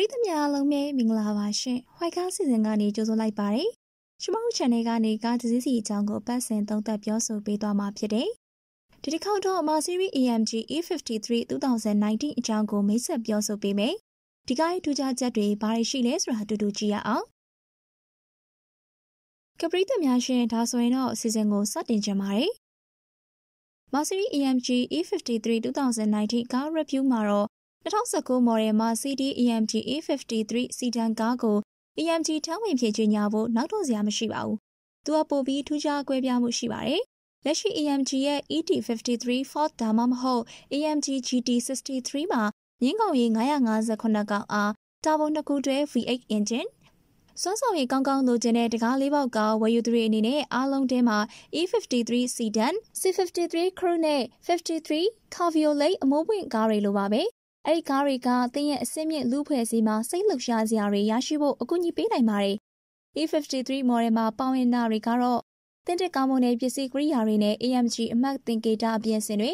ရိသမျှအားလုံးပဲမင်္ဂလာပါရှင်။ White Car စီစဉ်ကနေကြိုဆိုလိုက်ပါတယ်။ကျွန်မတို့ channel ကနေကားတစ်စီးစီအကြောင်းကိုပတ်စင်သုံးသပ်ပြောဆိုပေးသွားမှာဖြစ်တယ်။ဒီတစ်ခေါက်တော့ Mercedes AMG E53 2019အကြောင်းကိုမိတ်ဆက်ပြောဆိုပေးမယ်။ဒီကားရဲ့ထူးခြားချက်တွေဘာတွေရှိလဲဆိုတာတူတူကြည့်ရအောင်။ကပရိသတ်များရှင်ဒါဆိုရင်တော့အစီအစဉ်ကိုစတင်ကြပါမယ်။ Mercedes AMG E53 2019 Car Review မှာတော့2019မော်ဒယ်မှာ CD EMG A53 စီတန်ကားကို EMG ထမ်းဝင်ဖြစ်ကြေညာဖို့နောက်တော့စရာမရှိပါဘူး။သူကပိုပြီးထူးခြားကွဲပြားမှုရှိပါတယ်။လက်ရှိ EMG ရဲ့ ET53 Ford ဒါမှမဟုတ် EMG GT63 မှာငင်းကောင်ရေ958ကောင်အားတာဘိုနှစ်ခုတွဲ V8 engine စွမ်းဆောင်ရည်ကောင်းကောင်းလိုချင်တဲ့တကားလေးပေါက်ကဝယ်ယူသူတွေအနေနဲ့အားလုံးထဲမှာ E53 Sedan, C53 Crew နဲ့53 Cabriolet အမိုးပွင့်ကားတွေလိုပါပဲအဲ့ဒီကားတွေကတင်းရဲ့အစစ်မြင့်လူဖွဲ့စည်းမှာစိတ်လှုပ်ရှားစရာတွေရရှိဖို့အကူအညီပေးနိုင်ပါတယ်။ E53 model မှာပါဝင်တာတွေကတော့တင်းတက်ကောင်းမွန်တဲ့ပစ္စည်းကိရိယာတွေနဲ့ AMG အမှတ်သင်္ကေတအပြင်စင်တွေ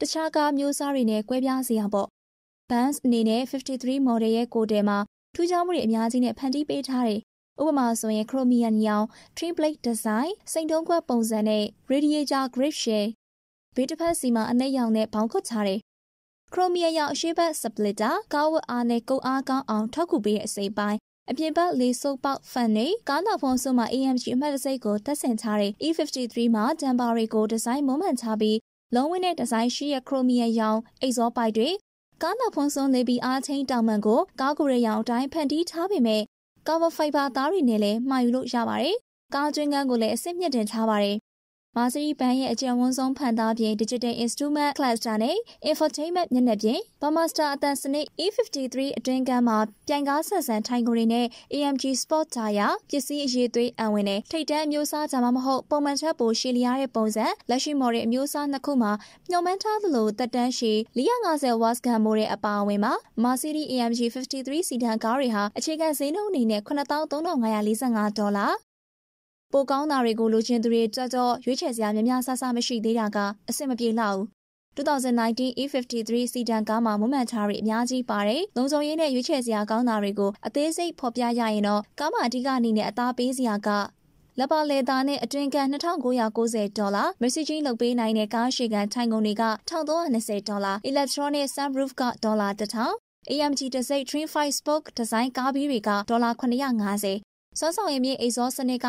တခြားကားမျိုးစားတွေနဲ့ကွဲပြားစရာပေါ့။ Benz အနေနဲ့53 model ရဲ့ကိုယ်တယ်မှာထူးခြားမှုတွေအများကြီးနဲ့ဖန်တီးပေးထားတယ်။ဥပမာဆိုရင် Chromium ရောင် Trim Blade Design စိန်တုံးကွက်ပုံစံနဲ့ Radiator Grip Shell ဘေးတစ်ဖက်စီမှာအနက်ရောင်နဲ့ဘောင်းခွတ်ချတယ်ခရိုမီယာရောင်အရှိဘက်စပလစ်တာကားဝတ်အားနဲ့ကုတ်အားကောင်းအောင်ထောက်ကူပေးတဲ့အစိပ်ပိုင်းအပြင်ဘက်လေဆုပ်ပေါက်ဖန်နေကားနောက်ဖုံးစုမှာ AMG အမှတ်တံဆိပ်ကိုတက်ဆင်ထားတဲ့ E53 မှာတမ်ဘာတွေကိုဒီဇိုင်းမွမ်းမံထားပြီးလုံးဝင်းတဲ့ဒီဇိုင်းရှိရခရိုမီယာရောင်အိတ်ဇောပိုက်တွေကားနောက်ဖုံးစုံနေပြီးအားချင်းတောင်မှန်ကိုကားကိုရရောင်အတိုင်းဖန်တီးထားပေမဲ့ carbon fiber သားတွေနဲ့လည်းမှာယူလို့ရပါတယ်။ကားကျွင်းကန်းကိုလည်းအစစ်မြစ်တင်ထားပါတယ်မာစီဘန်ရဲ့အကြံဝန်းဆုံးဖန်သားပြင် Digital Instrument Cluster နဲ့ Infotainment မျက်နှာပြင် Bamaster အသံစနစ် E53 အတွင်းကမ်းမှာပြိုင်ကားဆက်ဆန်ထိုင်ကုန်တွေနဲ့ AMG Sport ဂျာယာပစ္စည်းအရေးသွေးအံဝင်တဲ့ထိတ်တန့်အမျိုးအစားဂျာမမဟုတ်ပုံမှန်ချက်ပိုရှည်လျားတဲ့ပုံစံလက်ရှိမော်ဒယ်အမျိုးအစားနှစ်ခုမှာမျှော်မှန်းထားသလိုတက်တန်းရှိ450 watts ကန်မိုးတဲ့အပါအဝင်မှာ Mercedes AMG 53 sedan ကားတွေဟာအခြေခံဈေးနှုန်းအနေနဲ့9345ဒေါ်လာပိုကောင်းတာတွေကိုလိုချင်သူတွေကြောက်ကြောက်ရွေးချယ်စရာများများဆဆမရှိသေးတာကအဆင်မပြေလောက်ဘူး2019 E53 စီဒန်ကားမှာမွမ်းမံထားတွေအများကြီးပါတယ်။လုံခြုံရေးနဲ့ရွေးချယ်စရာကောင်းတာတွေကိုအသေးစိတ်ဖော်ပြရရင်တော့ကားမှာအဓိကအနေနဲ့အသားပေးစရာကလပါလေသားနဲ့အတွင်ကန်2990ဒေါ်လာမက်ဆေ့ဂျင်းလုပ်ပေးနိုင်တဲ့ကားရှေ့ကန်ထိုင်ကုန်တွေက1320ဒေါ်လာအီလက်ထရောနစ်ဆန်ဘရူဖ်ကဒေါ်လာ1000 AMG တစိတ် Train 5 Spoke Design ကားဘီးတွေကဒေါ်လာ950စွမ်းဆောင်ရည်မြင့်အိတ်ဇောစနစ်က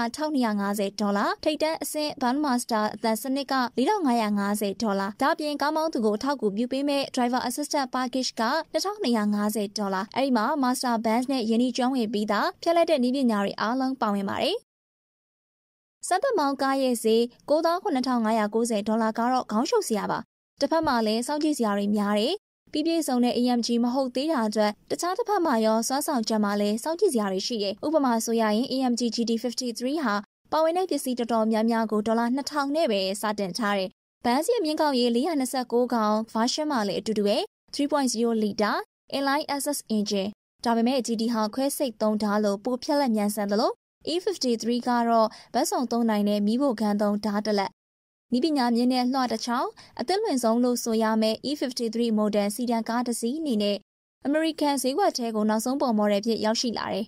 1250ဒေါ်လာထိပ်တန်းအဆင့် Bandmaster အသံစနစ်က4550ဒေါ်လာဒါပြင်ကားမောင်းသူကိုထောက်ကူပြုပေးမဲ့ Driver Assistant Package က2250ဒေါ်လာအဲ့ဒီမှာ Master Band နဲ့ယင်းဒီကျွမ်းဝင်ပြီးသားဖြည့်လိုက်တဲ့နည်းပညာတွေအားလုံးပါဝင်ပါတယ်စံသက်မောင်ကားရဲ့ဈေး9590ဒေါ်လာကတော့ခေါင်းရှုပ်စရာပါတစ်ဖက်မှာလည်းစောင့်ကြည့်စရာတွေများတယ်ပြီးပြည့်စုံတဲ့ AMG မဟုတ်သေးတာအတွက်တခြားတစ်ဖက်မှာရောစွမ်းဆောင်ချက်မှာလည်းစောင့်ကြည့်စရာတွေရှိတယ်။ဥပမာဆိုရရင် AMG GT53 ဟာပါဝင်တဲ့ပစ္စည်းတော်တော်များများကိုဒေါ်လာ2000နဲ့ပဲစတင်ထားတယ်။ဘန်းစီအမြင့်ကောက်ရေ429ကောင် version မှာလည်းအတူတူပဲ3.0 liter inline SS engine ဒါပေမဲ့ GT ဟာခွဲစိတ်3ဓာတ်လို့ပိုဖြက်လက်မြန်ဆန်တယ်လို့ E53 ကတော့ဘတ်ဆောင်သုံးနိုင်တဲ့မီးဖို့ခန်းသုံးဓာတ်တလက်နီးပညာမြင့်တဲ့လှတချောင်းအသက်လွင်ဆုံးလို့ဆိုရမယ့် E53 model စီဒန်ကားတစ်စီးအနေနဲ့ American ဈေးကွက်ထဲကိုနောက်ဆုံးပေါ်မော်ဒယ်ဖြစ်ရောက်ရှိလာတယ်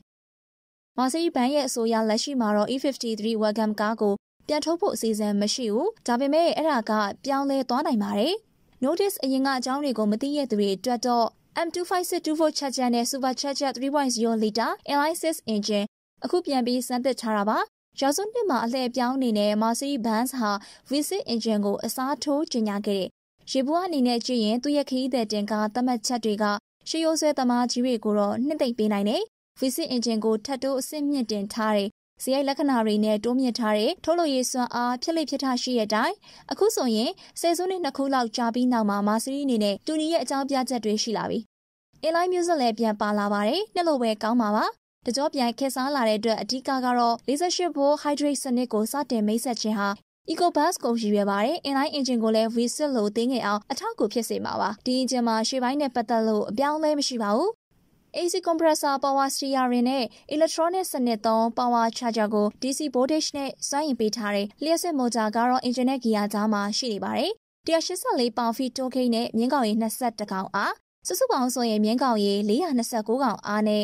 ။မာစီဘန်ရဲ့အဆိုအရလက်ရှိမှာတော့ E53 Wagon ကားကိုပြန်ထုတ်ဖို့အစီအစဉ်မရှိဘူး။ဒါပေမဲ့အဲ့ဒါကပြောင်းလဲသွားနိုင်ပါတယ်။ Notice အရင်ကအကြောင်းတွေကိုမသိရတဲ့တွေအတွက်တော့ M256 2V charger နဲ့ Super charger 3.0 liter L6 engine အခုပြန်ပြီးစမ်းသစ်ထားတာပါရာစုနှစ်မှာအလှည့်ပြောင်းအနေနဲ့ Mercedes-Benz ဟာ V6 engine ကိုအစားထိုးကျင်ညာခဲ့တဲ့ရေဘူးအနေနဲ့ကြည့်ရင်သူရဲ့ခရီးသည်တင်ကားသတ်မှတ်ချက်တွေကရှေးရိုးဆွဲသမားကြီးတွေကိုတော့နှစ်သိမ့်ပေးနိုင်တယ်။ V6 engine ကိုထပ်တိုးအဆင့်မြင့်တင်ထားတဲ့ဇယိုက်လက္ခဏာတွေနဲ့တိုးမြင့်ထားတဲ့ထုတ်လုပ်ရေးစွမ်းအားဖြစ်လိဖြစ်ထရှိရတဲ့အတိုင်းအခုဆိုရင်ဆယ်စုနှစ်နှစ်ခုလောက်ကြာပြီးနောက်မှာမာစီရီအနေနဲ့တူနီရဲ့အကြောင်းပြချက်တွေရှိလာပြီ။အင်လိုင်းမျိုးဆက်လည်းပြန်ပါလာပါတယ်။နှစ်လိုပဲကောင်းပါပါတကြောပြန်ခေစားလာတဲ့အတွက်အဓိကကတော့48 volt hydrate စနစ်ကိုစတင်မိတ်ဆက်ခြင်းဟာ EcoBus ကိုရည်ရွယ်ပါတယ်။ inline engine ကိုလည်း V6 လို့သိငယ်အောင်အထောက်အကူဖြစ်စေမှာပါ။ဒီ engine မှာရှေ့ပိုင်းနဲ့ပတ်သက်လို့အပြောင်းလဲမရှိပါဘူး။ AC compressor power steering နဲ့ electronic စနစ်သုံး power charger ကို DC voltage နဲ့စွမ်းအင်ပေးထားတယ်။လျှက်စစ်မော်တာကတော့ engine နဲ့ gear ကြားမှာရှိနေပါတယ်။184 pound feet တိုးခိနဲ့မြင်းကောင်ရေ22ကောင်အားစုစုပေါင်းဆိုရင်မြင်းကောင်ရေ429ကောင်အားနဲ့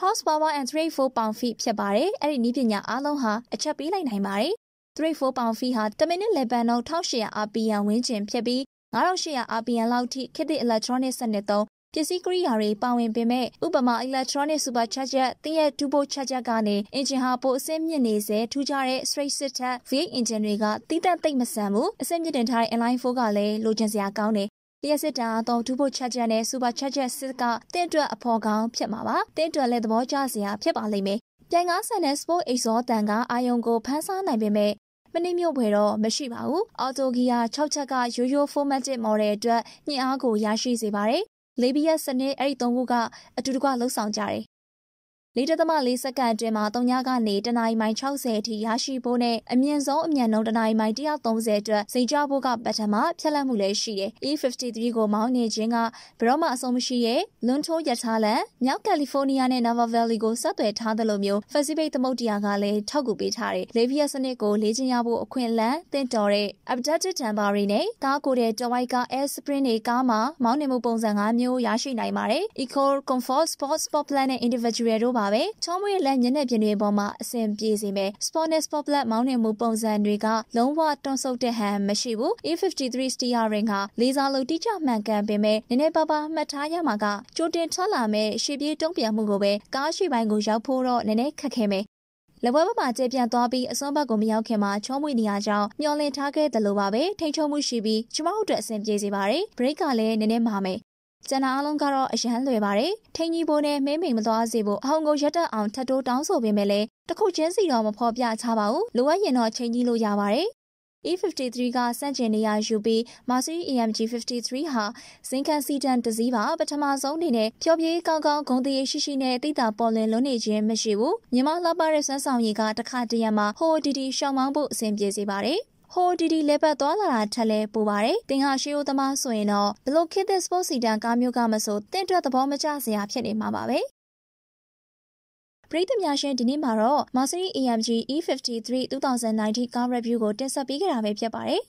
Horse Power and 34 pound feet ဖြစ်ပါတယ်။အဲ့ဒီနည်းပညာအားလုံးဟာအချက်ပေးလိုက်နိုင်ပါတယ်။34 pound feet ဟာ10မိနစ်လေပန်တော့1800 RPM ဝန်းကျင်ဖြစ်ပြီး9800 RPM လောက်ထိခေတ်သစ် electronic စနစ်သုံးပစ္စည်းကိရိယာတွေပါဝင်ပေမဲ့ဥပမာ electronic supercharger တင်းရဲ့ turbo charger ကနေ engine ဟာပိုအဆင့်မြင့်နေစေထူးခြားတဲ့ straight six ထက် V8 engine တွေကတိတက်သိမ့်မဆန်ဘူးအဆင့်မြင့်တင်ထားတဲ့ inline 4ကလည်းလိုချင်စရာကောင်းတယ်တရက်စစ်တန်အားသောဒုဗုတ်ချက်ချက်နဲ့စူပါချက်ချက်စစ်ကတဲ့အတွက်အဖော်ကောင်ဖြစ်မှာပါတဲ့အတွက်လည်းသဘောကျစရာဖြစ်ပါလိမ့်မယ်ပြိုင်ကားဆန်တဲ့ Sport Exhaust တန်ကအာယုံကိုဖန်းစားနိုင်ပေမဲ့မနစ်မြို့ဖွယ်တော့မရှိပါဘူးအော်တိုဂီယာ6ချက်ကရိုးရိုး formatic model အတွက်ညှင်အားကိုရရှိစေပါတယ် labia စနစ်အဲ့ဒီ၃ခုကအတူတကွလှုပ်ဆောင်ကြတယ်၄.၄စက္ကန့်အတွင်းမှာ၃ညကနေတနာရီမိုင်60အထိရရှိဖို့နဲ့အမြင့်ဆုံးအမြန်နှုန်းတနာရီမိုင်130အတွက်စိန်ကြဖို့ကပထမဖြတ်လန့်မှုလည်းရှိတယ်။ E53 ကိုမောင်းနေခြင်းကဘရော့မှအဆုံးမရှိရဲ့လွန်ထိုးရထားလန်မြောက်ကယ်လီဖိုးနီးယားနဲ့ Napa Valley ကိုဆက်သွယ်ထားသလိုမျိုးဖက်စီဘိတ်သမုတ်တရားကလည်းထောက်ကူပေးထားတယ်။လေဗီယက်စနစ်ကိုလေ့ကျင့်ရဖို့အခွင့်အလမ်းသင့်တော်တဲ့ updated damper တွေနဲ့ကားကိုယ်တဲ့တဝိုက်က air spring တွေကားမှာမောင်းနှင်မှုပုံစံ၅မျိုးရရှိနိုင်ပါတယ်။ Eco Comfort Sports Sport Plan နဲ့ Individual တို့ပါပဲ။ချောမွေးလက်ညက်ပြင်းတွေပေါ်မှာအစဉ်ပြေစေမယ်။ Sportness Popular မောင်းနှင်မှုပုံစံတွေကလုံးဝတွန့်ဆုတ်တဲ့ဟန်မရှိဘူး။ A53 steering ကလေဆာလိုတိကျမှန်ကန်ပေမဲ့နည်းနည်းပါးပါးမှတ်ထားရမှာကကြိုတင်ထွက်လာမဲ့ရှေ့ပြေးတုံ့ပြန်မှုကိုပဲကားရှိပိုင်းကိုရောက်ဖို့တော့နည်းနည်းခက်ခဲမယ်။လပွဲဘက်မှာကျေပြန်သွားပြီးအစွန်ဘက်ကိုမရောက်ခင်မှာချောမွေနေရကြောင်းမျောလင့်ထားခဲ့တယ်လို့ပါပဲထိန်ချုံမှုရှိပြီးကျမတို့အတွက်အဆင်ပြေစေပါတယ်ဘရိတ်ကလည်းနည်းနည်းမာမယ်ကျန်တာအလုံးကတော့အရန်လွယ်ပါတယ်။ထိန်ကြီးဘိုးနဲ့မင်းမိန်မသွားစေဖို့အဟုန်ကိုရက်တက်အောင်ထပ်တိုးတောင်းဆိုပေးမယ်လေ။တခုချင်းစီတော့မဖော်ပြချပါဘူး။လိုအပ်ရင်တော့ချိန်ကြီးလို့ရပါတယ်။ E53 ကစန့်ကျင်နေရယူပြီး Mercedes AMG 53ဟာဇင်ကန်စီတန်တစည်းပါပထမဆုံးအနေနဲ့ဖျော်ဖြေကောင်းကောင်းဂုံတရေရှိရှိနဲ့တိတာပေါ်လင်လွန်နေခြင်းမရှိဘူးမြန်မာလှပတဲ့ဆွမ်းဆောင်ရည်ကတစ်ခါတရံမှာဟိုဒီဒီရှောင်းမောင်းဖို့အဆင်ပြေစေပါတယ်ဟိုဒီဒီလဲပတ်သွားလာတာထက်လဲပိုပါတယ်။တင်ဟာရှိုးသမားဆိုရင်တော့ဘလို့ခေတ်သစ်စပို့စီတန်ကားမျိုးကမဆိုတင့်အတွက်သဘောမကျစရာဖြစ်နေမှာပါပဲ။ပရိသတ်များရှင်ဒီနေ့မှာတော့ Mercedes AMG E53 2019 Car Review ကိုတင်ဆက်ပေးကြတာပဲဖြစ်ပါတယ်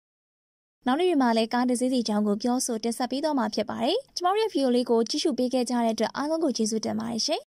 ။နောက်နေ့ဒီမှာလည်းကားတစ်စီးစီအကြောင်းကိုပြောဆိုတင်ဆက်ပေးတော့မှာဖြစ်ပါတယ်။ကျမတို့ရဲ့ video လေးကိုကြည့်ရှုပေးခဲ့ကြတဲ့အတွက်အားလုံးကိုကျေးဇူးတင်ပါတယ်ရှင်။